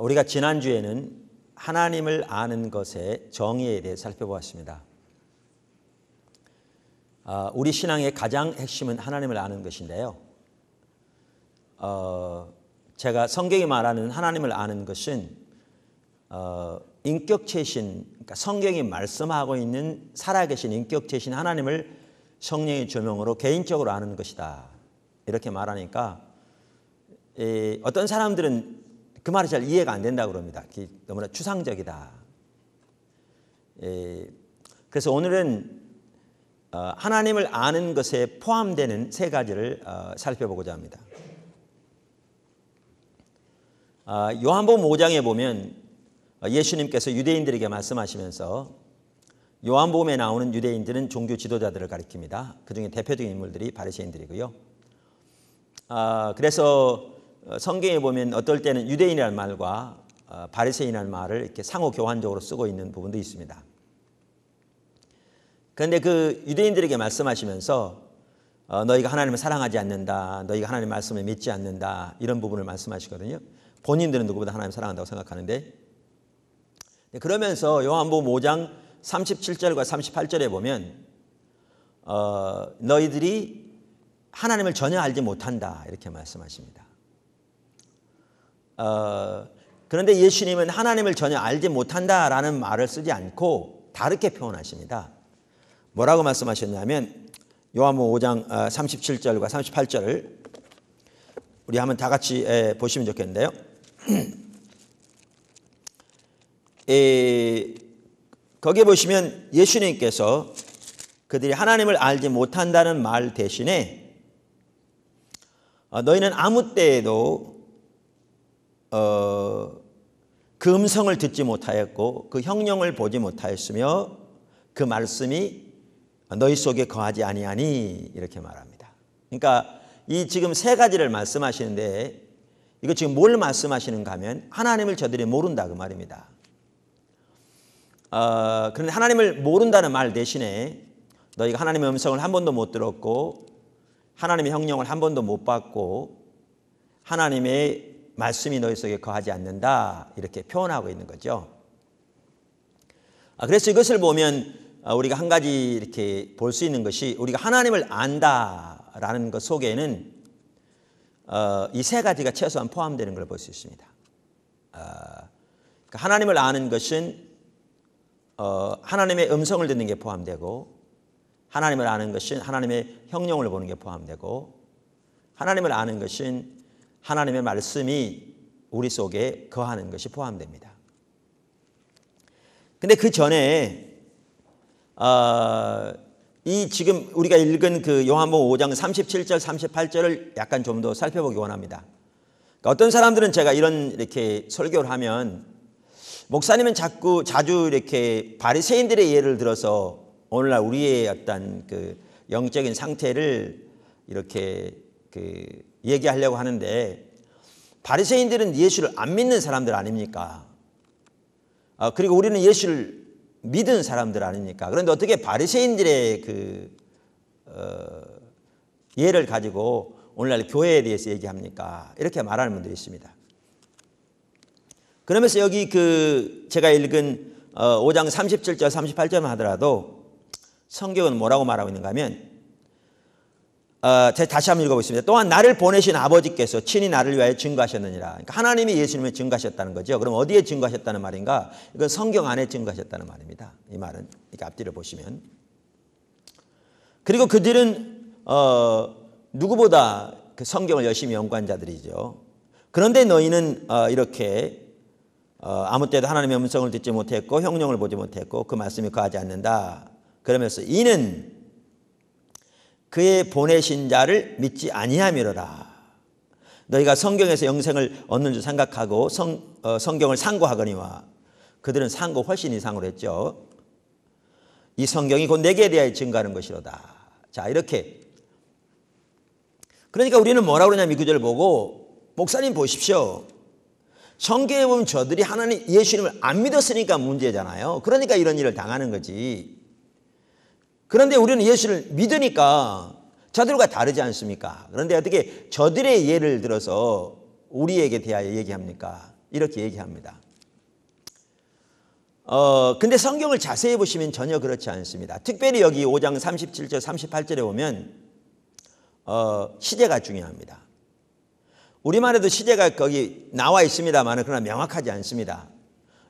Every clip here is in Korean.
우리가 지난주에는 하나님을 아는 것의 정의에 대해 살펴보았습니다. 아, 우리 신앙의 가장 핵심은 하나님을 아는 것인데요. 어, 제가 성경이 말하는 하나님을 아는 것은 어, 인격체신, 그러니까 성경이 말씀하고 있는 살아계신 인격체신 하나님을 성령의 조명으로 개인적으로 아는 것이다. 이렇게 말하니까 어떤 사람들은 그 말이 잘 이해가 안 된다고 그럽니다. 너무나 추상적이다. 예. 그래서 오늘은 어, 하나님을 아는 것에 포함되는 세 가지를 어, 살펴보고자 합니다. 아, 요한복음 5장에 보면 어, 예수님께서 유대인들에게 말씀하시면서 요한복음에 나오는 유대인들은 종교 지도자들을 가리킵니다. 그 중에 대표적인 인물들이 바리새인들이고요. 아, 그래서 어, 성경에 보면 어떨 때는 유대인이라는 말과 어, 바리새인이라는 말을 이렇게 상호 교환적으로 쓰고 있는 부분도 있습니다. 그런데 그 유대인들에게 말씀하시면서 어, 너희가 하나님을 사랑하지 않는다, 너희가 하나님 말씀을 믿지 않는다 이런 부분을 말씀하시거든요. 본인들은 누구보다 하나님 사랑한다고 생각하는데 그러면서 요한복음 5장 37절과 38절에 보면 어, 너희들이 하나님을 전혀 알지 못한다 이렇게 말씀하십니다. 어, 그런데 예수님은 하나님을 전혀 알지 못한다라는 말을 쓰지 않고 다르게 표현하십니다. 뭐라고 말씀하셨냐면 요한복음 5장 37절과 38절을 우리 한번 다 같이 보시면 좋겠는데요. 에, 거기에 보시면 예수님께서 그들이 하나님을 알지 못한다는 말 대신에 어, 너희는 아무 때에도 어, 그 음성을 듣지 못하였고 그 형령을 보지 못하였으며 그 말씀이 너희 속에 거하지 아니하니 이렇게 말합니다. 그러니까 이 지금 세 가지를 말씀하시는데 이거 지금 뭘 말씀하시는가 하면 하나님을 저들이 모른다 그 말입니다. 어, 그런데 하나님을 모른다는 말 대신에 너희가 하나님의 음성을 한 번도 못 들었고 하나님의 형령을 한 번도 못 받고 하나님의 말씀이 너희 속에 거하지 않는다 이렇게 표현하고 있는 거죠. 아, 그래서 이것을 보면 아, 우리가 한 가지 이렇게 볼 수 있는 것이 우리가 하나님을 안다라는 것 속에는 어, 이세 가지가 최소한 포함되는 걸 볼 수 있습니다. 아, 그러니까 하나님을 아는 것은 어, 하나님의 음성을 듣는 게 포함되고 하나님을 아는 것은 하나님의 형용을 보는 게 포함되고 하나님을 아는 것은 하나님의 말씀이 우리 속에 거하는 것이 포함됩니다. 근데 그 전에 어, 이 지금 우리가 읽은 그 요한복음 5장 37절 38절을 약간 좀 더 살펴보기 원합니다. 그러니까 어떤 사람들은 제가 이런 이렇게 설교를 하면 목사님은 자꾸 자주 이렇게 바리새인들의 예를 들어서 오늘날 우리의 어떤 그 영적인 상태를 이렇게 그 얘기하려고 하는데 바리새인들은 예수를 안 믿는 사람들 아닙니까? 아, 그리고 우리는 예수를 믿은 사람들 아닙니까? 그런데 어떻게 바리새인들의 그 어, 예를 가지고 오늘날 교회에 대해서 얘기합니까? 이렇게 말하는 분들이 있습니다. 그러면서 여기 그 제가 읽은 5장 37절 38절만 하더라도 성경은 뭐라고 말하고 있는가 하면 어, 다시 한번 읽어보겠습니다. 또한 나를 보내신 아버지께서 친히 나를 위하여 증거하셨느니라. 그러니까 하나님이 예수님을 증거하셨다는 거죠. 그럼 어디에 증거하셨다는 말인가? 이건 성경 안에 증거하셨다는 말입니다. 이 말은 이렇게 앞뒤를 보시면 그리고 그들은 어, 누구보다 그 성경을 열심히 연구한 자들이죠. 그런데 너희는 어, 이렇게 어, 아무 때도 하나님의 음성을 듣지 못했고 형용을 보지 못했고 그 말씀이 거하지 않는다. 그러면서 이는 그의 보내신 자를 믿지 아니함이로라. 너희가 성경에서 영생을 얻는 줄 생각하고 성, 어, 성경을 상고하거니와 그들은 상고 훨씬 이상으로 했죠. 이 성경이 곧 내게 대하여 증가하는 것이로다. 자 이렇게 그러니까 우리는 뭐라 그러냐면 이 구절을 보고 목사님 보십시오. 성경에 보면 저들이 하나님 예수님을 안 믿었으니까 문제잖아요. 그러니까 이런 일을 당하는 거지. 그런데 우리는 예수를 믿으니까 저들과 다르지 않습니까? 그런데 어떻게 저들의 예를 들어서 우리에게 대하여 얘기합니까? 이렇게 얘기합니다. 어, 근데 성경을 자세히 보시면 전혀 그렇지 않습니다. 특별히 여기 5장 37절, 38절에 보면, 어, 시제가 중요합니다. 우리말에도 시제가 거기 나와 있습니다만, 그러나 명확하지 않습니다.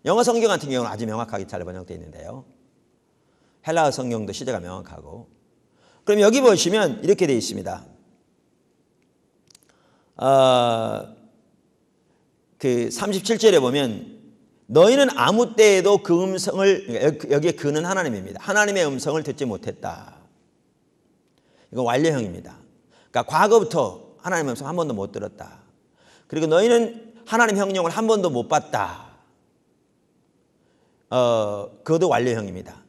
영어 성경 같은 경우는 아주 명확하게 잘 번역되어 있는데요. 헬라 성경도 시제가 명확하고. 그럼 여기 보시면 이렇게 되어 있습니다. 어, 그 37절에 보면 너희는 아무 때에도 그 음성을 그러니까 여기에 그는 하나님입니다. 하나님의 음성을 듣지 못했다. 이건 완료형입니다. 그러니까 과거부터 하나님의 음성 한 번도 못 들었다. 그리고 너희는 하나님 형용을 한 번도 못 봤다. 어, 그것도 완료형입니다.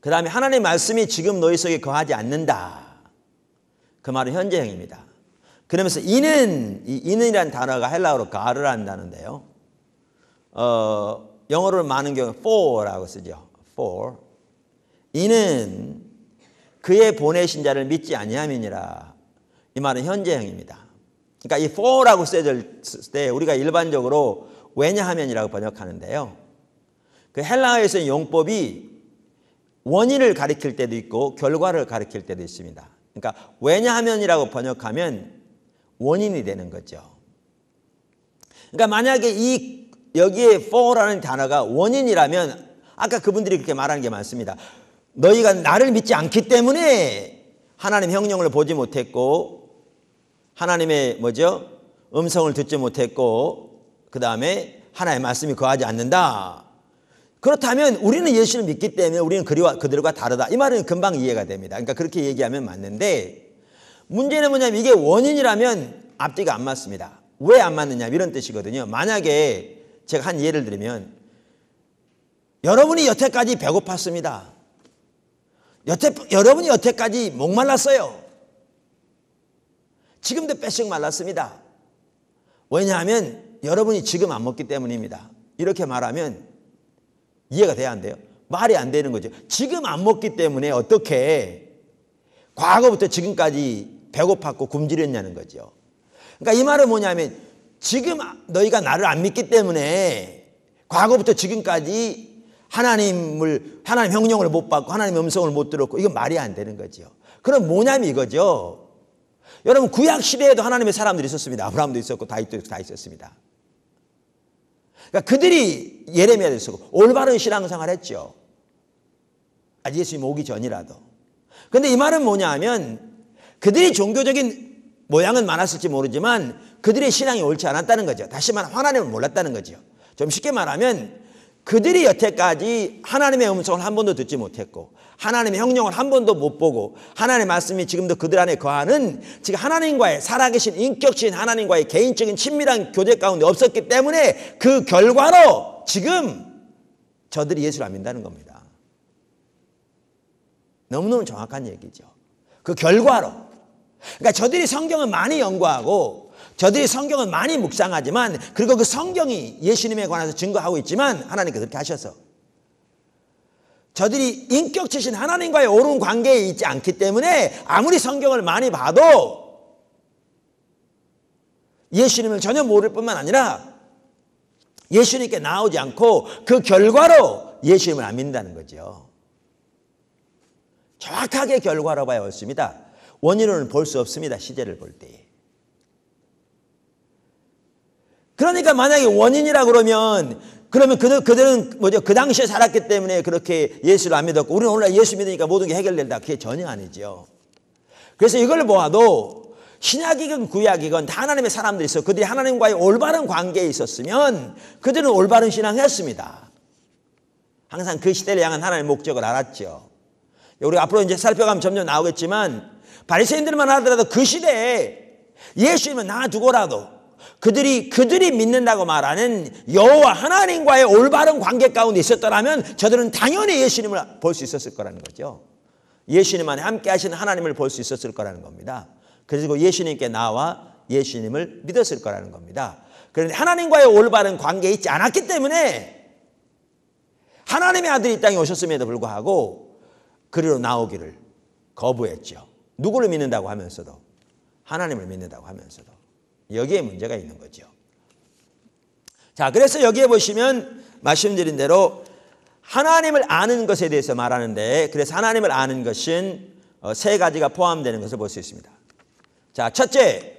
그 다음에 하나님의 말씀이 지금 너희 속에 거하지 않는다. 그 말은 현재형입니다. 그러면서 이는, 이이는이라 단어가 헬라어로 가르란다는데요. 어, 영어로 많은 경우 for라고 쓰죠. for. 이는 그의 보내신 자를 믿지 아니함이니라. 이 말은 현재형입니다. 그러니까 이 for라고 쓰질때 우리가 일반적으로왜냐하면이라고 번역하는데요. 그헬라어에서 용법이 원인을 가리킬 때도 있고 결과를 가리킬 때도 있습니다. 그러니까 왜냐하면이라고 번역하면 원인이 되는 거죠. 그러니까 만약에 이 여기에 for라는 단어가 원인이라면 아까 그분들이 그렇게 말하는 게 많습니다. 너희가 나를 믿지 않기 때문에 하나님 형령을 보지 못했고 하나님의 뭐죠? 음성을 듣지 못했고 그 다음에 하나의 말씀이 거하지 않는다. 그렇다면 우리는 예수를 믿기 때문에 우리는 그리와 그들과 다르다. 이 말은 금방 이해가 됩니다. 그러니까 그렇게 얘기하면 맞는데 문제는 뭐냐면 이게 원인이라면 앞뒤가 안 맞습니다. 왜 안 맞느냐 이런 뜻이거든요. 만약에 제가 한 예를 들면 여러분이 여태까지 배고팠습니다. 여태, 여러분이 여태까지 목말랐어요. 지금도 빼씩 말랐습니다. 왜냐하면 여러분이 지금 안 먹기 때문입니다. 이렇게 말하면 이해가 돼야 안 돼요? 말이 안 되는 거죠. 지금 안 먹기 때문에 어떻게 과거부터 지금까지 배고팠고 굶주렸냐는 거죠. 그러니까 이 말은 뭐냐면 지금 너희가 나를 안 믿기 때문에 과거부터 지금까지 하나님을 하나님 형령을 못 받고 하나님 음성을 못 들었고 이건 말이 안 되는 거죠. 그럼 뭐냐면 이거죠. 여러분 구약 시대에도 하나님의 사람들이 있었습니다. 아브라함도 있었고 다윗도 다 있었습니다. 그러니까 그들이 예레미야에고 올바른 신앙생활 했죠. 아직 예수님 오기 전이라도. 그런데이 말은 뭐냐 하면 그들이 종교적인 모양은 많았을지 모르지만 그들의 신앙이 옳지 않았다는 거죠. 다시 말하면 하나님을 몰랐다는 거죠. 좀 쉽게 말하면 그들이 여태까지 하나님의 음성을 한 번도 듣지 못했고 하나님의 형용을 한 번도 못 보고 하나님의 말씀이 지금도 그들 안에 거하는 지금 하나님과의 살아계신 인격적인 하나님과의 개인적인 친밀한 교제 가운데 없었기 때문에 그 결과로 지금 저들이 예수를 안 믿는다는 겁니다. 너무너무 정확한 얘기죠. 그 결과로. 그러니까 저들이 성경을 많이 연구하고 저들이 성경을 많이 묵상하지만 그리고 그 성경이 예수님에 관해서 증거하고 있지만 하나님께서 그렇게 하셔서 저들이 인격치신 하나님과의 옳은 관계에 있지 않기 때문에 아무리 성경을 많이 봐도 예수님을 전혀 모를 뿐만 아니라 예수님께 나오지 않고 그 결과로 예수님을 안 믿는다는 거죠. 정확하게 결과로 봐야 옳습니다. 원인을 볼수 없습니다. 시제를 볼 때. 그러니까 만약에 원인이라 그러면 그러면 그들, 그들은 뭐죠? 그 당시에 살았기 때문에 그렇게 예수를 안 믿었고 우리는 오늘날 예수 믿으니까 모든 게 해결된다. 그게 전혀 아니죠 그래서 이걸 보아도 신약이건 구약이건 다 하나님의 사람들이 있어 그들이 하나님과의 올바른 관계에 있었으면 그들은 올바른 신앙했습니다. 항상 그 시대를 향한 하나님의 목적을 알았죠. 우리 앞으로 이제 살펴가면 점점 나오겠지만 바리새인들만 하더라도 그 시대에 예수님을 놔두고라도 그들이 그들이 믿는다고 말하는 여호와 하나님과의 올바른 관계 가운데 있었더라면 저들은 당연히 예수님을 볼 수 있었을 거라는 거죠. 예수님 안에 함께 하신 하나님을 볼 수 있었을 거라는 겁니다. 그리고 예수님께 나와 예수님을 믿었을 거라는 겁니다. 그런데 하나님과의 올바른 관계에 있지 않았기 때문에 하나님의 아들이 이 땅에 오셨음에도 불구하고 그리로 나오기를 거부했죠. 누구를 믿는다고 하면서도 하나님을 믿는다고 하면서도 여기에 문제가 있는 거죠. 자, 그래서 여기에 보시면 말씀드린 대로 하나님을 아는 것에 대해서 말하는데 그래서 하나님을 아는 것은 어, 세 가지가 포함되는 것을 볼 수 있습니다. 자, 첫째,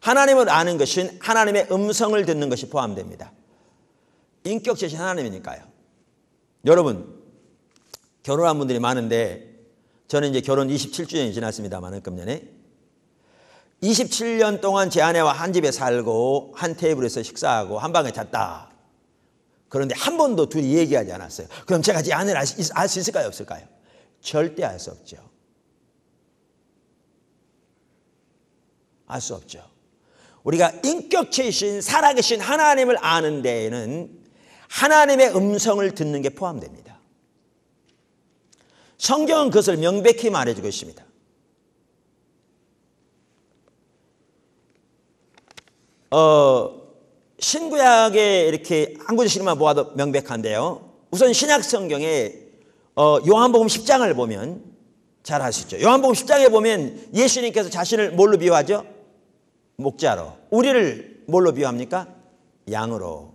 하나님을 아는 것은 하나님의 음성을 듣는 것이 포함됩니다. 인격 제신 하나님이니까요. 여러분, 결혼한 분들이 많은데 저는 이제 결혼 27주년이 지났습니다만 금년에 27년 동안 제 아내와 한 집에 살고 한 테이블에서 식사하고 한 방에 잤다. 그런데 한 번도 둘이 얘기하지 않았어요. 그럼 제가 제 아내를 알 수 있을까요? 없을까요? 절대 알 수 없죠. 알 수 없죠. 우리가 인격체이신 살아계신 하나님을 아는 데에는 하나님의 음성을 듣는 게 포함됩니다. 성경은 그것을 명백히 말해주고 있습니다. 어, 신구약에 이렇게 한 구절씩만 모아도 명백한데요. 우선 신약 성경에 어, 요한복음 10장을 보면 잘 아시죠. 요한복음 10장에 보면 예수님께서 자신을 뭘로 비유하죠? 목자로. 우리를 뭘로 비유합니까? 양으로.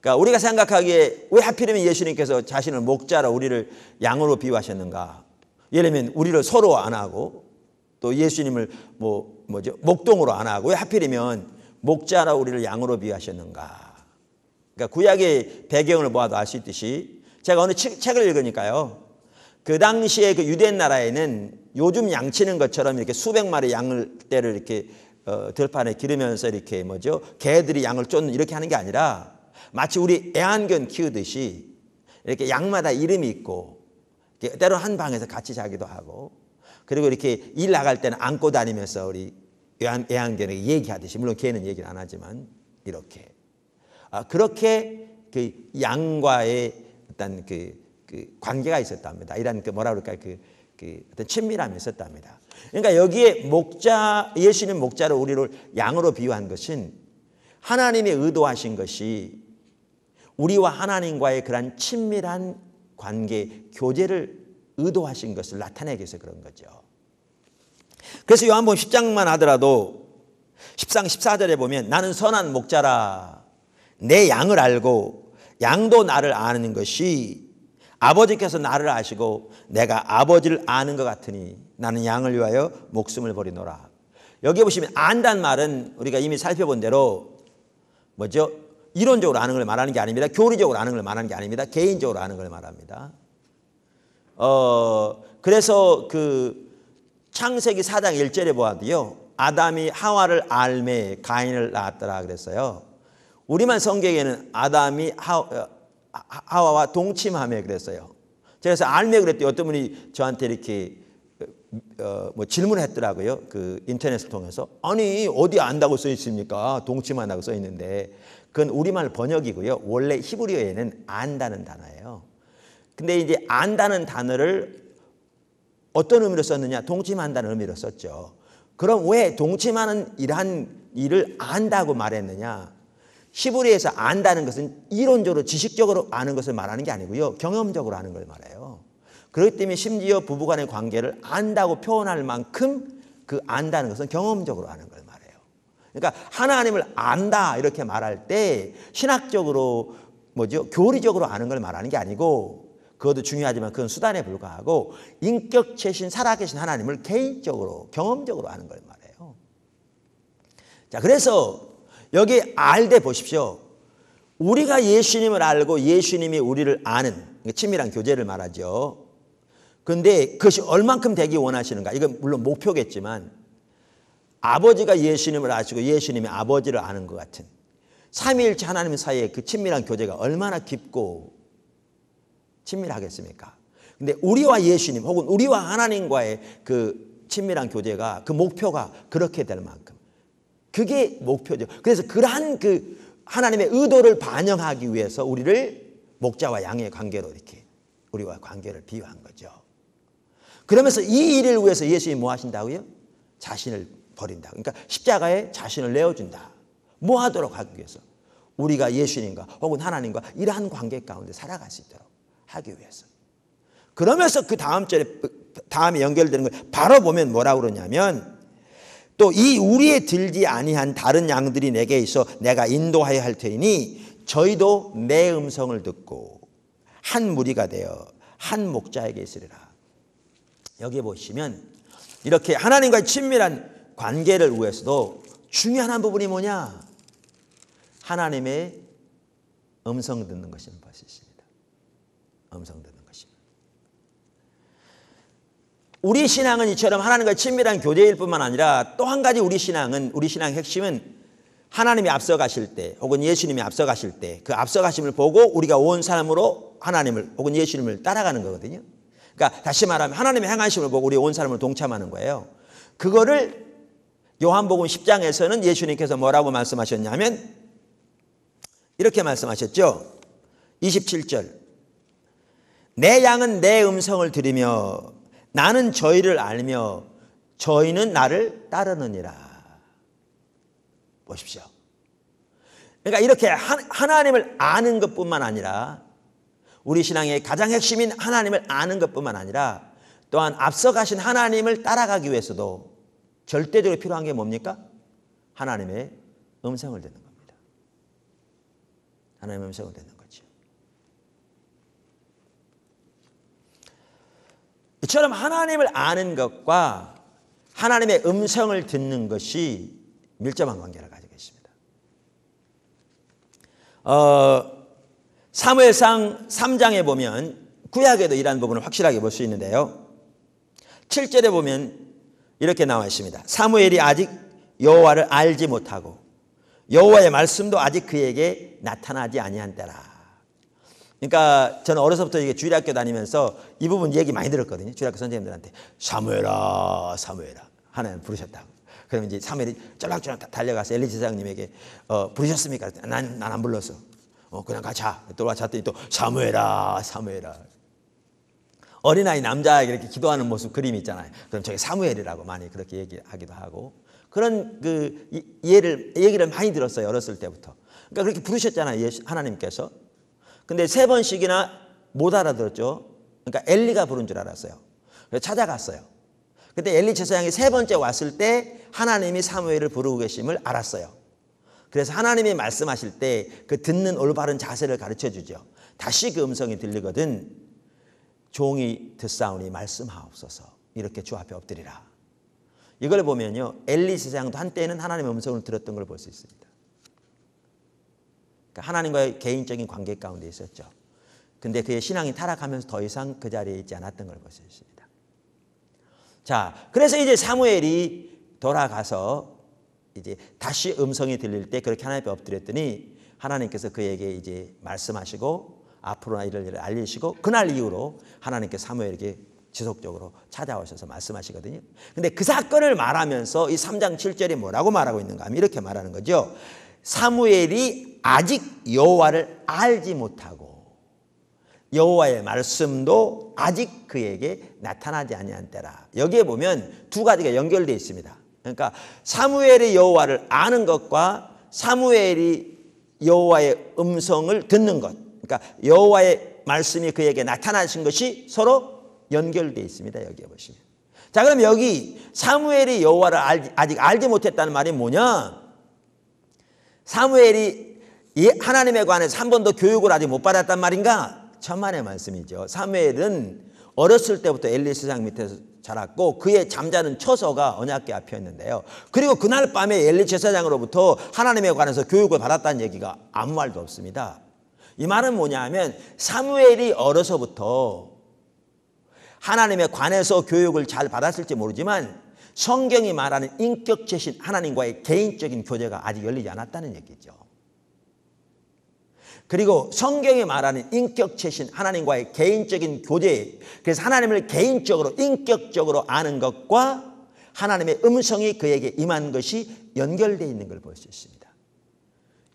그러니까 우리가 생각하기에 왜 하필이면 예수님께서 자신을 목자로 우리를 양으로 비유하셨는가? 예를 들면 우리를 서로 안 하고 또 예수님을 뭐 뭐죠? 목동으로 안 하고 왜 하필이면 목자라 우리를 양으로 비유하셨는가. 그러니까 구약의 배경을 모아도알 수 있듯이 제가 어느 책을 읽으니까요. 그 당시에 그유대 나라에는 요즘 양치는 것처럼 이렇게 수백 마리 양을 때를 이렇게 어, 들판에 기르면서 이렇게 뭐죠? 개들이 양을 쫓는 이렇게 하는 게 아니라 마치 우리 애완견 키우듯이 이렇게 양마다 이름이 있고 때로 한 방에서 같이 자기도 하고 그리고 이렇게 일 나갈 때는 안고 다니면서 우리 애완견에게 애완 얘기하듯이 물론 개는 얘기를 안 하지만 이렇게 아, 그렇게 그 양과의 어떤 그, 그 관계가 있었답니다. 이런 그 뭐라 그럴까 그, 그 어떤 친밀함이 있었답니다. 그러니까 여기에 목자 예수님 목자를 우리를 양으로 비유한 것은 하나님의 의도하신 것이 우리와 하나님과의 그런 친밀한 관계 교제를 의도하신 것을 나타내기 위해서 그런 거죠. 그래서 요한복음 10장만 하더라도 10장 14절에 보면 나는 선한 목자라 내 양을 알고 양도 나를 아는 것이 아버지께서 나를 아시고 내가 아버지를 아는 것 같으니 나는 양을 위하여 목숨을 버리노라. 여기 보시면 안단 말은 우리가 이미 살펴본 대로 뭐죠? 이론적으로 아는 걸 말하는 게 아닙니다. 교리적으로 아는 걸 말하는 게 아닙니다. 개인적으로 아는 걸 말합니다. 어, 그래서 그 창세기 4장 1절에 보아도요. 아담이 하와를 알매 가인을 낳았더라 그랬어요. 우리만 성경에는 아담이 하, 어, 하와와 동침하며 그랬어요. 그래서 알매 그랬더니 어떤 분이 저한테 이렇게 어, 어, 뭐 질문을 했더라고요. 그 인터넷을 통해서. 아니, 어디 안다고 써 있습니까? 동침한다고 써 있는데. 그건 우리말 번역이고요. 원래 히브리어에는 안다는 단어예요. 근데 이제 안다는 단어를 어떤 의미로 썼느냐? 동침한다는 의미로 썼죠. 그럼 왜 동침하는 일한 일을 안다고 말했느냐? 히브리에서 안다는 것은 이론적으로 지식적으로 아는 것을 말하는 게 아니고요. 경험적으로 아는 걸 말해요. 그렇기 때문에 심지어 부부간의 관계를 안다고 표현할 만큼 그 안다는 것은 경험적으로 아는 걸 말해요. 그러니까 하나님을 안다 이렇게 말할 때 신학적으로 뭐죠? 교리적으로 아는 걸 말하는 게 아니고 그것도 중요하지만 그건 수단에 불과하고 인격체신 살아계신 하나님을 개인적으로 경험적으로 아는걸 말해요. 자 그래서 여기 알되 보십시오. 우리가 예수님을 알고 예수님이 우리를 아는 친밀한 교제를 말하죠. 그런데 그것이 얼만큼 되기 원하시는가? 이건 물론 목표겠지만 아버지가 예수님을 아시고 예수님이 아버지를 아는 것 같은 삼위일체 하나님 사이에그 친밀한 교제가 얼마나 깊고 친밀하겠습니까? 근데 우리와 예수님 혹은 우리와 하나님과의 그 친밀한 교제가 그 목표가 그렇게 될 만큼 그게 목표죠. 그래서 그러한 그 하나님의 의도를 반영하기 위해서 우리를 목자와 양의 관계로 이렇게 우리와 관계를 비유한 거죠. 그러면서 이 일을 위해서 예수님이 뭐 하신다고요? 자신을 버린다. 그러니까 십자가에 자신을 내어준다. 뭐 하도록 하기 위해서? 우리가 예수님과 혹은 하나님과 이러한 관계 가운데 살아갈 수 있도록. 하기 위해서. 그러면서 그 다음 절에 다음에 연결되는 걸 바로 보면 뭐라 그러냐면 또 이우리의 들지 아니한 다른 양들이 내게 있어 내가 인도하여 할 테니 저희도 내 음성을 듣고 한 무리가 되어 한 목자에게 있으리라. 여기 보시면 이렇게 하나님과의 친밀한 관계를 위해서도 중요한 한 부분이 뭐냐? 하나님의 음성 듣는 것인 것이지. 음성되는 것입니다. 우리 신앙은 이처럼 하나님과 친밀한 교제일 뿐만 아니라 또 한 가지 우리 신앙은 우리 신앙 핵심은 하나님이 앞서가실 때 혹은 예수님이 앞서가실 때 그 앞서가심을 보고 우리가 온 사람으로 하나님을 혹은 예수님을 따라가는 거거든요. 그러니까 다시 말하면 하나님의 행하심을 보고 우리 온 사람을 동참하는 거예요. 그거를 요한복음 10장에서는 예수님께서 뭐라고 말씀하셨냐면 이렇게 말씀하셨죠. 27절 내 양은 내 음성을 들으며 나는 저희를 알며 저희는 나를 따르느니라. 보십시오. 그러니까 이렇게 하나님을 아는 것뿐만 아니라 우리 신앙의 가장 핵심인 하나님을 아는 것뿐만 아니라 또한 앞서가신 하나님을 따라가기 위해서도 절대적으로 필요한 게 뭡니까? 하나님의 음성을 듣는 겁니다. 하나님의 음성을 듣는 겁니다. 그처럼 하나님을 아는 것과 하나님의 음성을 듣는 것이 밀접한 관계를 가지고 있습니다. 어, 사무엘상 3장에 보면 구약에도 이러한 부분을 확실하게 볼 수 있는데요. 7절에 보면 이렇게 나와 있습니다. 사무엘이 아직 여호와를 알지 못하고 여호와의 말씀도 아직 그에게 나타나지 아니한 때라. 그러니까 저는 어려서부터 이게 주일학교 다니면서 이 부분 얘기 많이 들었거든요. 주일학교 선생님들한테 사무엘아, 사무엘아 하나님 부르셨다고. 그러면 이제 사무엘이 쫄락쫄락 달려가서 엘리 제사장님에게 어, 부르셨습니까? 난 난 안 불렀어. 어, 그냥 가자. 돌아왔더니 또 사무엘아, 사무엘아. 어린아이 남자에게 이렇게 기도하는 모습 그림 있잖아요. 그럼 저게 사무엘이라고 많이 그렇게 얘기하기도 하고 그런 그 이해를 얘기를 많이 들었어요. 어렸을 때부터. 그러니까 그렇게 부르셨잖아요. 예수, 하나님께서. 근데 세 번씩이나 못 알아들었죠. 그러니까 엘리가 부른 줄 알았어요. 그래서 찾아갔어요. 그때 엘리 제사장이 세 번째 왔을 때 하나님이 사무엘을 부르고 계심을 알았어요. 그래서 하나님이 말씀하실 때 그 듣는 올바른 자세를 가르쳐 주죠. 다시 그 음성이 들리거든 종이 듣사오니 말씀하옵소서 이렇게 주 앞에 엎드리라. 이걸 보면요 엘리 제사장도 한때는 하나님의 음성을 들었던 걸 볼 수 있습니다. 그러니까 하나님과의 개인적인 관계 가운데 있었죠. 근데 그의 신앙이 타락하면서 더 이상 그 자리에 있지 않았던 걸볼수니다 자, 그래서 이제 사무엘이 돌아가서 이제 다시 음성이 들릴 때 그렇게 하나님 앞 엎드렸더니 하나님께서 그에게 이제 말씀하시고 앞으로 이럴 일을 알리시고 그날 이후로 하나님께 사무엘에게 지속적으로 찾아오셔서 말씀하시거든요. 근데 그 사건을 말하면서 이 3장 7절이 뭐라고 말하고 있는가 하면 이렇게 말하는 거죠. 사무엘이 아직 여호와를 알지 못하고 여호와의 말씀도 아직 그에게 나타나지 아니한 때라. 여기에 보면 두 가지가 연결되어 있습니다. 그러니까 사무엘이 여호와를 아는 것과 사무엘이 여호와의 음성을 듣는 것. 그러니까 여호와의 말씀이 그에게 나타나신 것이 서로 연결되어 있습니다. 여기에 보시면. 자, 그럼 여기 사무엘이 여호와를 아직 알지 못했다는 말이 뭐냐? 사무엘이 하나님에 관해서 한 번도 교육을 아직 못 받았단 말인가? 천만의 말씀이죠. 사무엘은 어렸을 때부터 엘리 세상 밑에서 자랐고 그의 잠자는 처서가 언약계 앞이었는데요. 그리고 그날 밤에 엘리 제사장으로부터 하나님에 관해서 교육을 받았다는 얘기가 아무 말도 없습니다. 이 말은 뭐냐 하면 사무엘이 어려서부터 하나님에 관해서 교육을 잘 받았을지 모르지만 성경이 말하는 인격체신 하나님과의 개인적인 교제가 아직 열리지 않았다는 얘기죠. 그리고 성경이 말하는 인격체신 하나님과의 개인적인 교제 그래서 하나님을 개인적으로 인격적으로 아는 것과 하나님의 음성이 그에게 임한 것이 연결되어 있는 걸 볼 수 있습니다.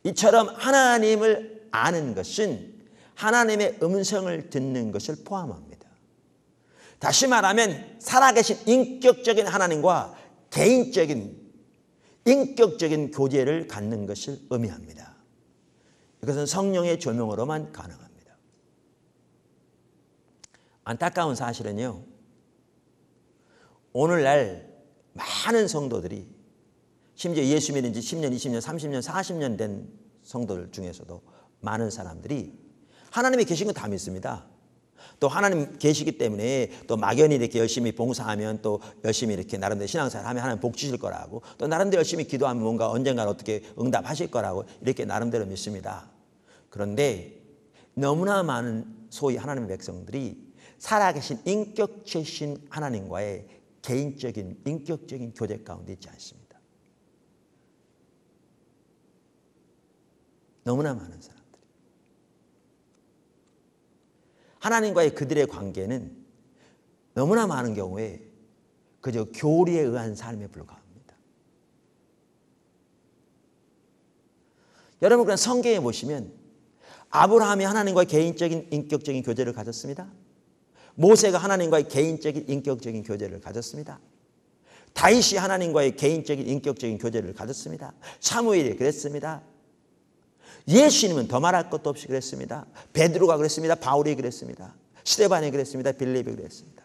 이처럼 하나님을 아는 것은 하나님의 음성을 듣는 것을 포함합니다. 다시 말하면 살아계신 인격적인 하나님과 개인적인 인격적인 교제를 갖는 것을 의미합니다. 이것은 성령의 조명으로만 가능합니다. 안타까운 사실은요. 오늘날 많은 성도들이 심지어 예수 믿은 지 10년, 20년, 30년, 40년 된 성도들 중에서도 많은 사람들이 하나님이 계신 거다 믿습니다. 또 하나님 계시기 때문에 또 막연히 이렇게 열심히 봉사하면 또 열심히 이렇게 나름대로 신앙생활 하면 하나님 복 주실 거라고 또 나름대로 열심히 기도하면 뭔가 언젠가 어떻게 응답하실 거라고 이렇게 나름대로 믿습니다. 그런데 너무나 많은 소위 하나님의 백성들이 살아계신 인격체신 하나님과의 개인적인 인격적인 교제 가운데 있지 않습니다. 너무나 많은 사람. 하나님과의 그들의 관계는 너무나 많은 경우에 그저 교리에 의한 삶에 불과합니다. 여러분 그냥 성경에 보시면 아브라함이 하나님과의 개인적인 인격적인 교제를 가졌습니다. 모세가 하나님과의 개인적인 인격적인 교제를 가졌습니다. 다윗이 하나님과의 개인적인 인격적인 교제를 가졌습니다. 사무엘이 그랬습니다. 예수님은 더 말할 것도 없이 그랬습니다. 베드로가 그랬습니다. 바울이 그랬습니다. 시대반이 그랬습니다. 빌립이 그랬습니다.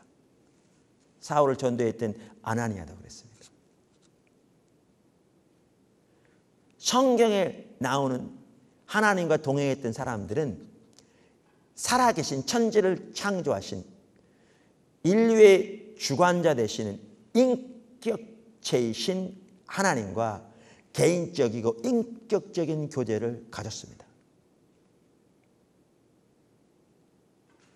사울을 전도했던 아나니아도 그랬습니다. 성경에 나오는 하나님과 동행했던 사람들은 살아계신 천지를 창조하신 인류의 주관자 되시는 인격체이신 하나님과 개인적이고 인격적인 교제를 가졌습니다.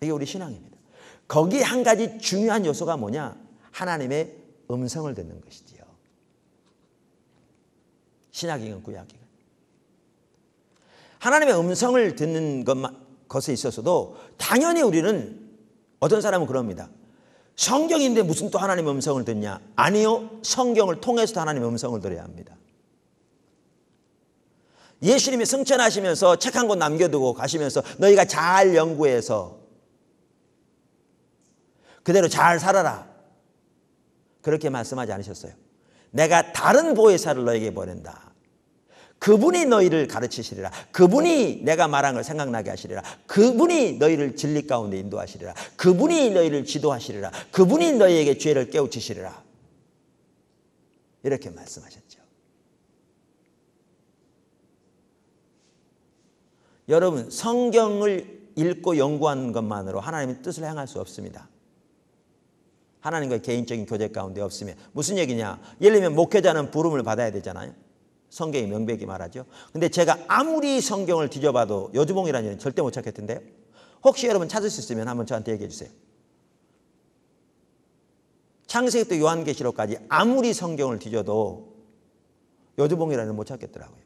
이게 우리 신앙입니다. 거기 한 가지 중요한 요소가 뭐냐? 하나님의 음성을 듣는 것이지요. 신약이건 구약이건. 하나님의 음성을 듣는 것만, 것에 있어서도 당연히 우리는 어떤 사람은 그럽니다. 성경인데 무슨 또 하나님의 음성을 듣냐? 아니요. 성경을 통해서 하나님의 음성을 들어야 합니다. 예수님이 승천하시면서 책 한 권 남겨두고 가시면서 너희가 잘 연구해서 그대로 잘 살아라. 그렇게 말씀하지 않으셨어요. 내가 다른 보혜사를 너에게 보낸다. 그분이 너희를 가르치시리라. 그분이 내가 말한 걸 생각나게 하시리라. 그분이 너희를 진리 가운데 인도하시리라. 그분이 너희를 지도하시리라. 그분이 너희에게 죄를 깨우치시리라. 이렇게 말씀하셨죠. 여러분 성경을 읽고 연구하는 것만으로 하나님의 뜻을 행할 수 없습니다. 하나님과 개인적인 교제 가운데 없으면 무슨 얘기냐? 예를 들면 목회자는 부름을 받아야 되잖아요. 성경이 명백히 말하죠. 근데 제가 아무리 성경을 뒤져봐도 여주봉이라는 여인 절대 못 찾겠던데요. 혹시 여러분 찾을 수 있으면 한번 저한테 얘기해 주세요. 창세기부 요한계시록까지 아무리 성경을 뒤져도 여주봉이라는 못 찾겠더라고요.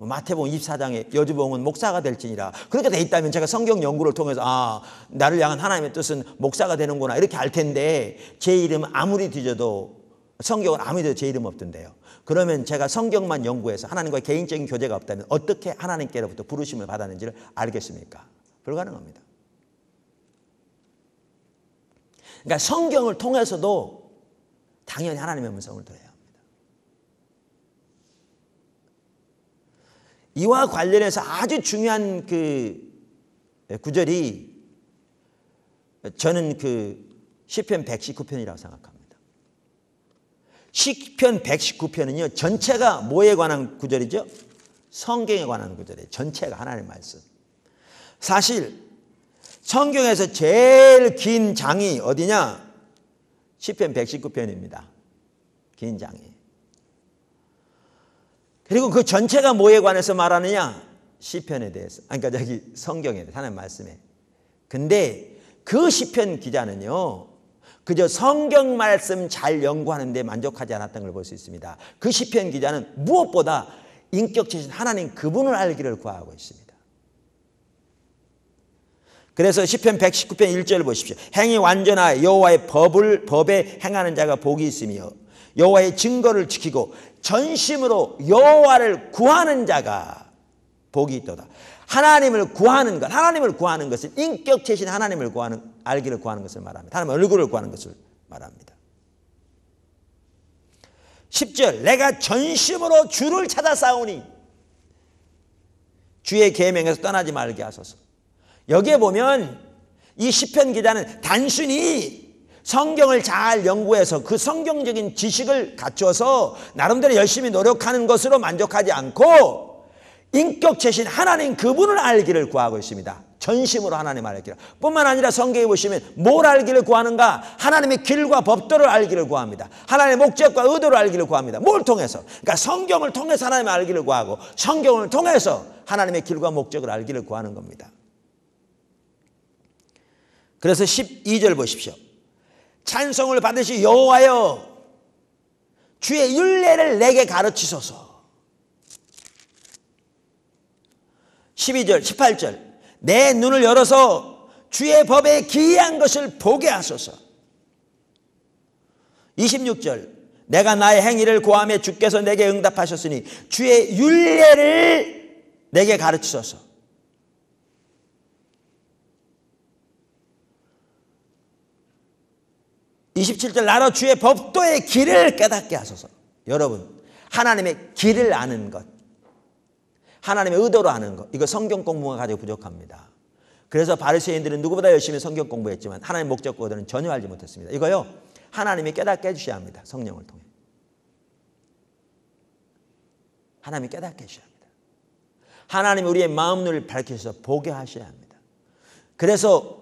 뭐 마태복음 24장에 여주봉은 목사가 될지니라. 그렇게 돼 있다면 제가 성경 연구를 통해서 아, 나를 향한 하나님의 뜻은 목사가 되는구나. 이렇게 알 텐데 제 이름 아무리 뒤져도 성경은 아무리 뒤져도 제 이름 없던데요. 그러면 제가 성경만 연구해서 하나님과 개인적인 교제가 없다면 어떻게 하나님께로부터 부르심을 받았는지를 알겠습니까? 불가능합니다. 그러니까 성경을 통해서도 당연히 하나님의 음성을 들어요. 이와 관련해서 아주 중요한 그 예, 구절이 저는 그 시편 119편이라고 생각합니다. 시편 119편은요. 전체가 뭐에 관한 구절이죠? 성경에 관한 구절이에요. 전체가 하나님 말씀. 사실 성경에서 제일 긴 장이 어디냐? 시편 119편입니다. 긴 장이. 그리고 그 전체가 뭐에 관해서 말하느냐? 시편에 대해서. 그러니까 저기 성경에 대해서 하나님 말씀에. 근데 그 시편 기자는요. 그저 성경 말씀 잘 연구하는 데 만족하지 않았던 걸 볼 수 있습니다. 그 시편 기자는 무엇보다 인격체신 하나님 그분을 알기를 구하고 있습니다. 그래서 시편 119편 1절 을 보십시오. 행이 완전하 여호와의 법을 법에 행하는 자가 복이 있으며 여호와의 증거를 지키고 전심으로 여호와를 구하는 자가 복이 있도다. 하나님을 구하는 것, 하나님을 구하는 것은 인격체신 하나님을 구하는 알기를 구하는 것을 말합니다. 하나님 얼굴을 구하는 것을 말합니다. 10절 내가 전심으로 주를 찾아 싸우니 주의 계명에서 떠나지 말게 하소서. 여기에 보면 이 시편 기자는 단순히 성경을 잘 연구해서 그 성경적인 지식을 갖춰서 나름대로 열심히 노력하는 것으로 만족하지 않고 인격체신 하나님 그분을 알기를 구하고 있습니다. 전심으로 하나님 알기를. 뿐만 아니라 성경에 보시면 뭘 알기를 구하는가? 하나님의 길과 법도를 알기를 구합니다. 하나님의 목적과 의도를 알기를 구합니다. 뭘 통해서? 그러니까 성경을 통해서 하나님을 알기를 구하고 성경을 통해서 하나님의 길과 목적을 알기를 구하는 겁니다. 그래서 12절 보십시오. 찬송을 받으시 여호와여 주의 윤례를 내게 가르치소서 12절 18절 내 눈을 열어서 주의 법에 기이한 것을 보게 하소서 26절 내가 나의 행위를 고함해 주께서 내게 응답하셨으니 주의 윤례를 내게 가르치소서 27절 나로 주의 법도의 길을 깨닫게 하소서. 여러분, 하나님의 길을 아는 것. 하나님의 의도로 아는 것. 이거 성경 공부가 가지고 부족합니다. 그래서 바리새인들은 누구보다 열심히 성경 공부했지만 하나님의 목적과 의도는 전혀 알지 못했습니다. 이거요. 하나님이 깨닫게 해 주셔야 합니다. 성령을 통해. 하나님이 깨닫게 해 주셔야 합니다. 하나님이 우리의 마음 을 밝히셔서 보게 하셔야 합니다. 그래서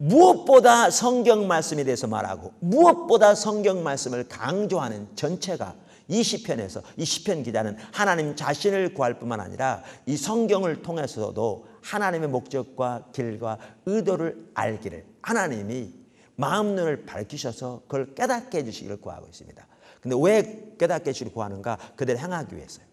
무엇보다 성경 말씀에 대해서 말하고 무엇보다 성경 말씀을 강조하는 전체가 이 시편에서 이 시편 기자는 하나님 자신을 구할 뿐만 아니라 이 성경을 통해서도 하나님의 목적과 길과 의도를 알기를 하나님이 마음 눈을 밝히셔서 그걸 깨닫게 해주시기를 구하고 있습니다. 근데 왜 깨닫게 해주시기를 구하는가? 그대로 행하기 위해서요.